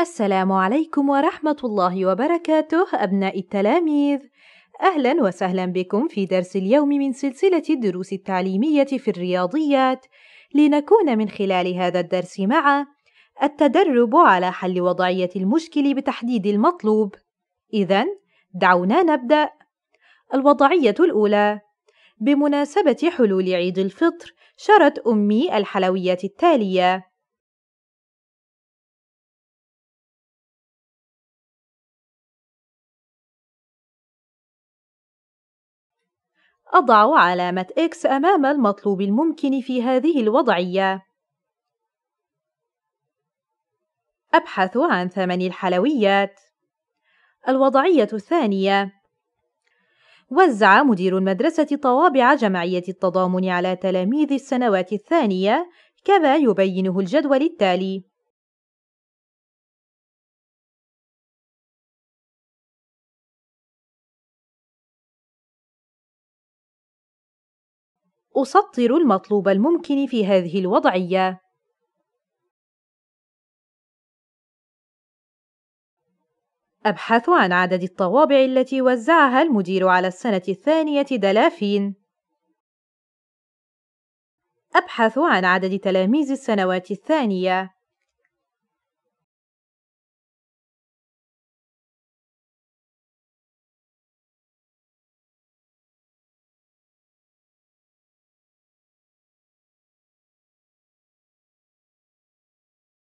السلام عليكم ورحمة الله وبركاته أبناء التلاميذ أهلا وسهلا بكم في درس اليوم من سلسلة الدروس التعليمية في الرياضيات لنكون من خلال هذا الدرس مع التدرب على حل وضعية المشكل بتحديد المطلوب إذا دعونا نبدأ الوضعية الأولى بمناسبة حلول عيد الفطر شرت أمي الحلويات التالية أضع علامة X أمام المطلوب الممكن في هذه الوضعية. أبحث عن ثمن الحلويات. الوضعية الثانية: وزع مدير المدرسة طوابع جمعية التضامن على تلاميذ السنوات الثانية كما يبينه الجدول التالي: أسطر المطلوب الممكن في هذه الوضعية أبحث عن عدد الطوابع التي وزعها المدير على السنة الثانية دلافين. أبحث عن عدد تلاميذ السنوات الثانية.